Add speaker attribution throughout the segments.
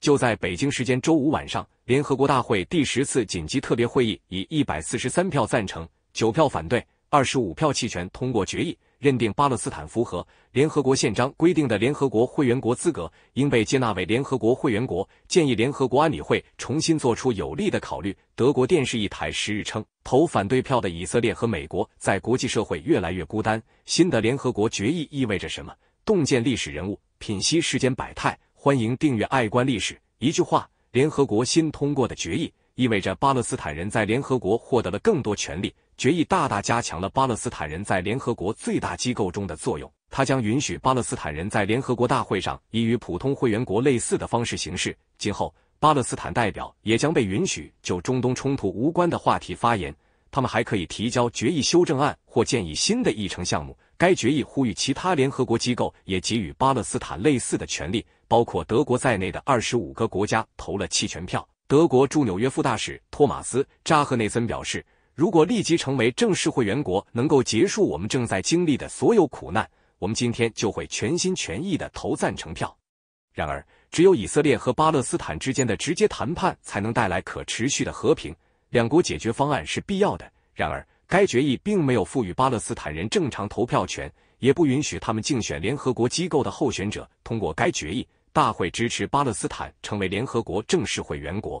Speaker 1: 就在北京时间周五晚上，联合国大会第十次紧急特别会议以一百四十三票赞成、九票反对、二十五票弃权通过决议，认定巴勒斯坦符合联合国宪章规定的联合国会员国资格，应被接纳为联合国会员国。建议联合国安理会重新做出有利的考虑。德国电视一台十日称，投反对票的以色列和美国在国际社会越来越孤单。新的联合国决议意味着什么？洞见历史人物，品析世间百态。欢迎订阅爱观历史。一句话，联合国新通过的决议意味着巴勒斯坦人在联合国获得了更多权利。决议大大加强了巴勒斯坦人在联合国最大机构中的作用。它将允许巴勒斯坦人在联合国大会上以与普通会员国类似的方式行事。今后，巴勒斯坦代表也将被允许就中东冲突无关的话题发言。他们还可以提交决议修正案或建议新的议程项目。该决议呼吁其他联合国机构也给予巴勒斯坦类似的权利，包括德国在内的二十五个国家投了弃权票。德国驻纽约副大使托马斯·扎赫内森表示：“如果立即成为正式会员国，能够结束我们正在经历的所有苦难，我们今天就会全心全意的投赞成票。”然而，只有以色列和巴勒斯坦之间的直接谈判才能带来可持续的和平，两国解决方案是必要的。然而，该决议并没有赋予巴勒斯坦人正常投票权，也不允许他们竞选联合国机构的候选者。通过该决议，大会支持巴勒斯坦成为联合国正式会员国，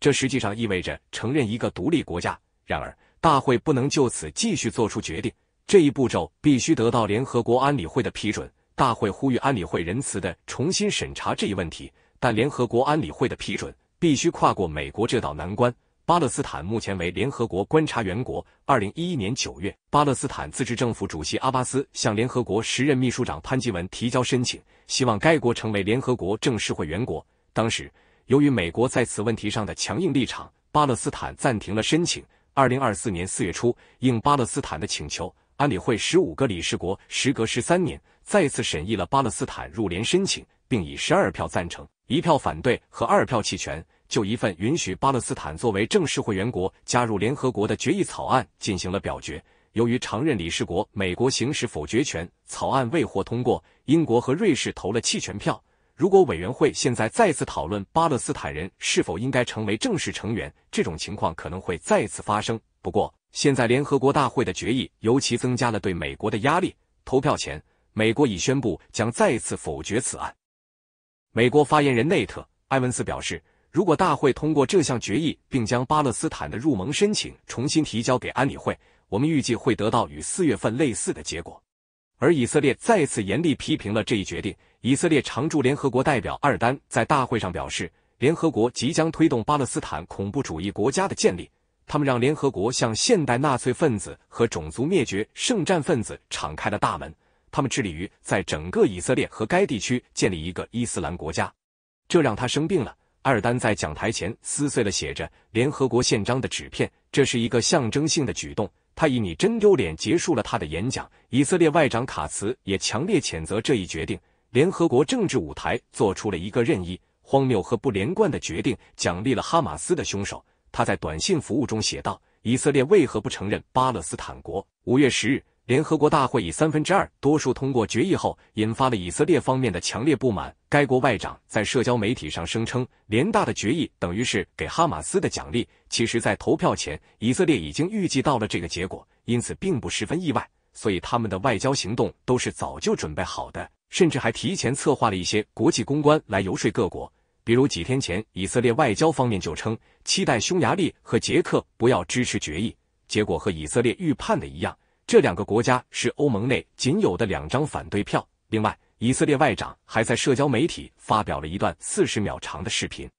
Speaker 1: 这实际上意味着承认一个独立国家。然而，大会不能就此继续做出决定，这一步骤必须得到联合国安理会的批准。大会呼吁安理会仁慈的重新审查这一问题，但联合国安理会的批准必须跨过美国这道难关。巴勒斯坦目前为联合国观察员国。二零一一年九月，巴勒斯坦自治政府主席阿巴斯向联合国时任秘书长潘基文提交申请，希望该国成为联合国正式会员国。当时，由于美国在此问题上的强硬立场，巴勒斯坦暂停了申请。二零二四年四月初，应巴勒斯坦的请求，安理会十五个理事国时隔十三年再次审议了巴勒斯坦入联申请，并以十二票赞成、一票反对和二票弃权。就一份允许巴勒斯坦作为正式会员国加入联合国的决议草案进行了表决。由于常任理事国美国行使否决权，草案未获通过。英国和瑞士投了弃权票。如果委员会现在再次讨论巴勒斯坦人是否应该成为正式成员，这种情况可能会再次发生。不过，现在联合国大会的决议尤其增加了对美国的压力。投票前，美国已宣布将再次否决此案。美国发言人内特·埃文斯表示。如果大会通过这项决议，并将巴勒斯坦的入盟申请重新提交给安理会，我们预计会得到与四月份类似的结果。而以色列再次严厉批评了这一决定。以色列常驻联合国代表二丹在大会上表示：“联合国即将推动巴勒斯坦恐怖主义国家的建立，他们让联合国向现代纳粹分子和种族灭绝圣战分子敞开了大门。他们致力于在整个以色列和该地区建立一个伊斯兰国家，这让他生病了。”二尔丹在讲台前撕碎了写着联合国宪章的纸片，这是一个象征性的举动。他以“你真丢脸”结束了他的演讲。以色列外长卡茨也强烈谴责这一决定，联合国政治舞台做出了一个任意、荒谬和不连贯的决定，奖励了哈马斯的凶手。他在短信服务中写道：“以色列为何不承认巴勒斯坦国？”五月十日。联合国大会以三分之二多数通过决议后，引发了以色列方面的强烈不满。该国外长在社交媒体上声称，联大的决议等于是给哈马斯的奖励。其实，在投票前，以色列已经预计到了这个结果，因此并不十分意外。所以，他们的外交行动都是早就准备好的，甚至还提前策划了一些国际公关来游说各国。比如几天前，以色列外交方面就称，期待匈牙利和捷克不要支持决议。结果和以色列预判的一样。这两个国家是欧盟内仅有的两张反对票。另外，以色列外长还在社交媒体发表了一段四十秒长的视频，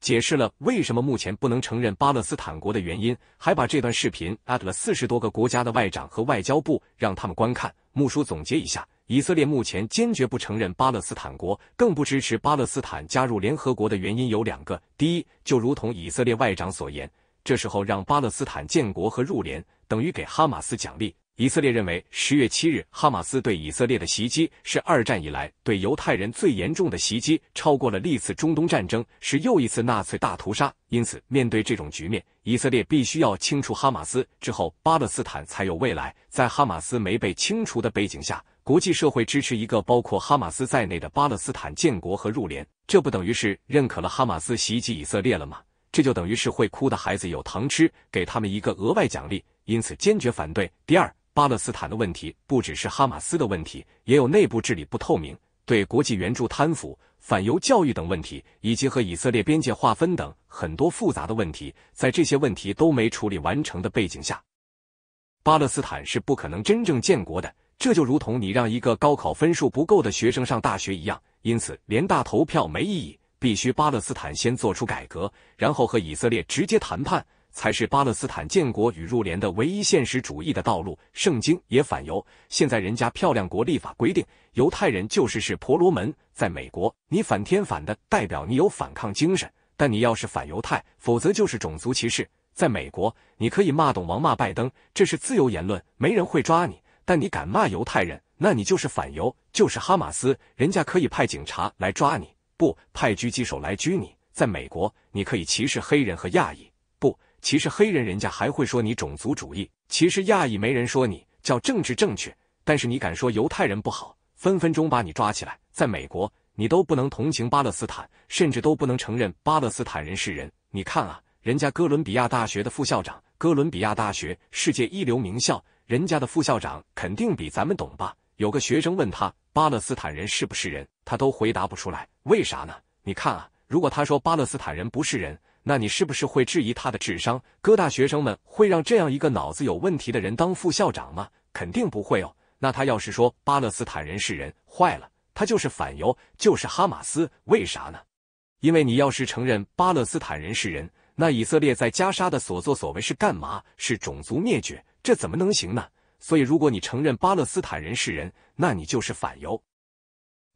Speaker 1: 解释了为什么目前不能承认巴勒斯坦国的原因，还把这段视频 at 了四十多个国家的外长和外交部，让他们观看。穆叔总结一下，以色列目前坚决不承认巴勒斯坦国，更不支持巴勒斯坦加入联合国的原因有两个：第一，就如同以色列外长所言，这时候让巴勒斯坦建国和入联。等于给哈马斯奖励。以色列认为，十月七日哈马斯对以色列的袭击是二战以来对犹太人最严重的袭击，超过了历次中东战争，是又一次纳粹大屠杀。因此，面对这种局面，以色列必须要清除哈马斯，之后巴勒斯坦才有未来。在哈马斯没被清除的背景下，国际社会支持一个包括哈马斯在内的巴勒斯坦建国和入联，这不等于是认可了哈马斯袭击以色列了吗？这就等于是会哭的孩子有糖吃，给他们一个额外奖励。因此坚决反对。第二，巴勒斯坦的问题不只是哈马斯的问题，也有内部治理不透明、对国际援助贪腐、反犹教育等问题，以及和以色列边界划分等很多复杂的问题。在这些问题都没处理完成的背景下，巴勒斯坦是不可能真正建国的。这就如同你让一个高考分数不够的学生上大学一样。因此，联大投票没意义，必须巴勒斯坦先做出改革，然后和以色列直接谈判。才是巴勒斯坦建国与入联的唯一现实主义的道路。圣经也反犹。现在人家漂亮国立法规定，犹太人就是是婆罗门。在美国，你反天反的，代表你有反抗精神；但你要是反犹太，否则就是种族歧视。在美国，你可以骂董王骂拜登，这是自由言论，没人会抓你；但你敢骂犹太人，那你就是反犹，就是哈马斯，人家可以派警察来抓你，不派狙击手来狙你。在美国，你可以歧视黑人和亚裔。其实黑人人家还会说你种族主义，其实亚裔没人说你叫政治正确，但是你敢说犹太人不好，分分钟把你抓起来。在美国，你都不能同情巴勒斯坦，甚至都不能承认巴勒斯坦人是人。你看啊，人家哥伦比亚大学的副校长，哥伦比亚大学世界一流名校，人家的副校长肯定比咱们懂吧？有个学生问他巴勒斯坦人是不是人，他都回答不出来，为啥呢？你看啊，如果他说巴勒斯坦人不是人。那你是不是会质疑他的智商？哥大学生们会让这样一个脑子有问题的人当副校长吗？肯定不会哦。那他要是说巴勒斯坦人是人，坏了，他就是反犹，就是哈马斯。为啥呢？因为你要是承认巴勒斯坦人是人，那以色列在加沙的所作所为是干嘛？是种族灭绝，这怎么能行呢？所以，如果你承认巴勒斯坦人是人，那你就是反犹，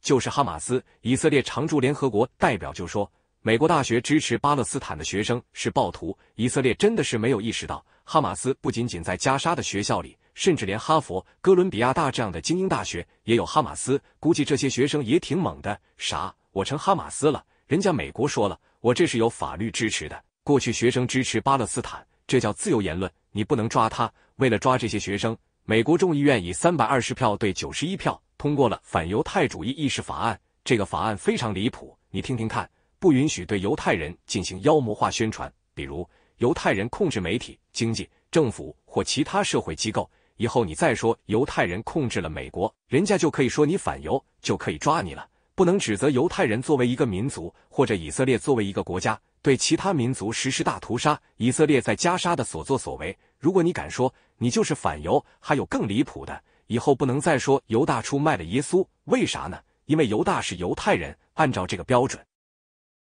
Speaker 1: 就是哈马斯。以色列常驻联合国代表就说。美国大学支持巴勒斯坦的学生是暴徒。以色列真的是没有意识到，哈马斯不仅仅在加沙的学校里，甚至连哈佛、哥伦比亚大这样的精英大学也有哈马斯。估计这些学生也挺猛的。啥？我成哈马斯了？人家美国说了，我这是有法律支持的。过去学生支持巴勒斯坦，这叫自由言论，你不能抓他。为了抓这些学生，美国众议院以三百二十票对九十一票通过了反犹太主义意识法案。这个法案非常离谱，你听听看。不允许对犹太人进行妖魔化宣传，比如犹太人控制媒体、经济、政府或其他社会机构。以后你再说犹太人控制了美国，人家就可以说你反犹，就可以抓你了。不能指责犹太人作为一个民族，或者以色列作为一个国家对其他民族实施大屠杀。以色列在加沙的所作所为，如果你敢说你就是反犹，还有更离谱的，以后不能再说犹大出卖了耶稣。为啥呢？因为犹大是犹太人，按照这个标准。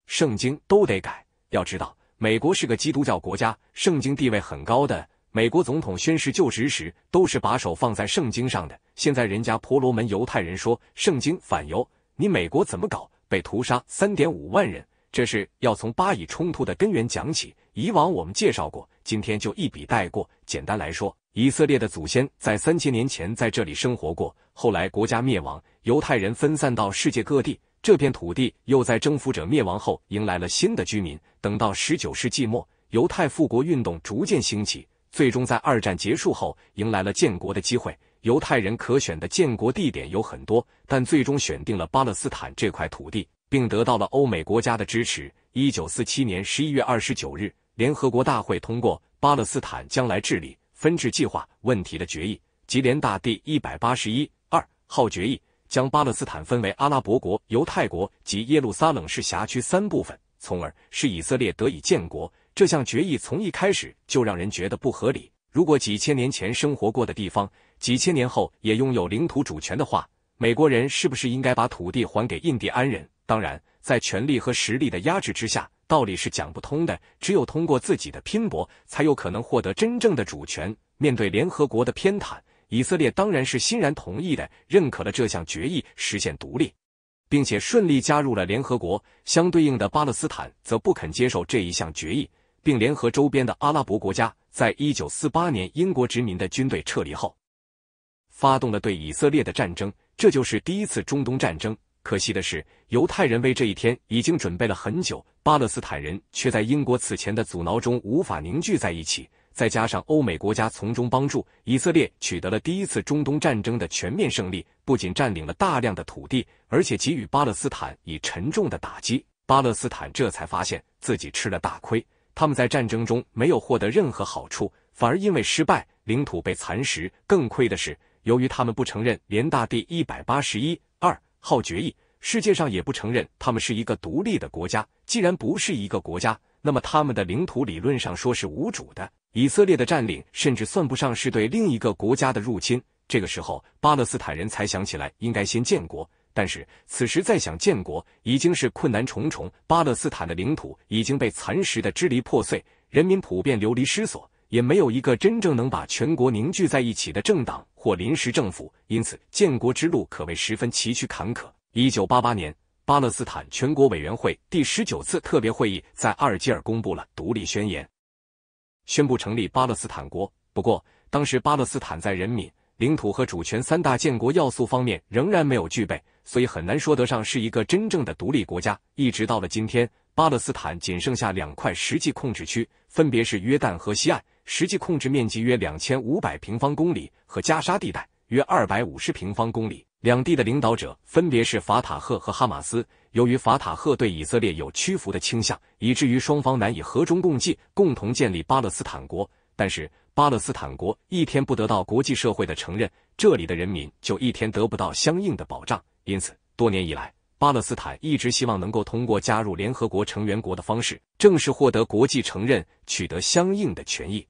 Speaker 1: 圣经都得改，要知道美国是个基督教国家，圣经地位很高的。美国总统宣誓就职时，都是把手放在圣经上的。现在人家婆罗门犹太人说圣经反犹，你美国怎么搞？被屠杀三点五万人，这是要从巴以冲突的根源讲起。以往我们介绍过，今天就一笔带过。简单来说，以色列的祖先在三千年前在这里生活过，后来国家灭亡，犹太人分散到世界各地。这片土地又在征服者灭亡后迎来了新的居民。等到十九世纪末，犹太复国运动逐渐兴起，最终在二战结束后迎来了建国的机会。犹太人可选的建国地点有很多，但最终选定了巴勒斯坦这块土地，并得到了欧美国家的支持。一九四七年十一月二十九日，联合国大会通过巴勒斯坦将来治理分治计划问题的决议，吉联大第一百八十一二号决议。将巴勒斯坦分为阿拉伯国、犹太国及耶路撒冷市辖区三部分，从而使以色列得以建国。这项决议从一开始就让人觉得不合理。如果几千年前生活过的地方，几千年后也拥有领土主权的话，美国人是不是应该把土地还给印第安人？当然，在权力和实力的压制之下，道理是讲不通的。只有通过自己的拼搏，才有可能获得真正的主权。面对联合国的偏袒。以色列当然是欣然同意的，认可了这项决议，实现独立，并且顺利加入了联合国。相对应的，巴勒斯坦则不肯接受这一项决议，并联合周边的阿拉伯国家，在一九四八年英国殖民的军队撤离后，发动了对以色列的战争，这就是第一次中东战争。可惜的是，犹太人为这一天已经准备了很久，巴勒斯坦人却在英国此前的阻挠中无法凝聚在一起。再加上欧美国家从中帮助，以色列取得了第一次中东战争的全面胜利，不仅占领了大量的土地，而且给予巴勒斯坦以沉重的打击。巴勒斯坦这才发现自己吃了大亏，他们在战争中没有获得任何好处，反而因为失败，领土被蚕食。更亏的是，由于他们不承认联大第一百八十一二号决议，世界上也不承认他们是一个独立的国家。既然不是一个国家。那么他们的领土理论上说是无主的，以色列的占领甚至算不上是对另一个国家的入侵。这个时候，巴勒斯坦人才想起来应该先建国，但是此时再想建国已经是困难重重。巴勒斯坦的领土已经被蚕食的支离破碎，人民普遍流离失所，也没有一个真正能把全国凝聚在一起的政党或临时政府，因此建国之路可谓十分崎岖坎坷。一九八八年。巴勒斯坦全国委员会第十九次特别会议在阿尔及尔公布了独立宣言，宣布成立巴勒斯坦国。不过，当时巴勒斯坦在人民、领土和主权三大建国要素方面仍然没有具备，所以很难说得上是一个真正的独立国家。一直到了今天，巴勒斯坦仅剩下两块实际控制区，分别是约旦河西岸实际控制面积约两千五百平方公里和加沙地带约二百五十平方公里。两地的领导者分别是法塔赫和哈马斯。由于法塔赫对以色列有屈服的倾向，以至于双方难以和衷共济，共同建立巴勒斯坦国。但是，巴勒斯坦国一天不得到国际社会的承认，这里的人民就一天得不到相应的保障。因此，多年以来，巴勒斯坦一直希望能够通过加入联合国成员国的方式，正式获得国际承认，取得相应的权益。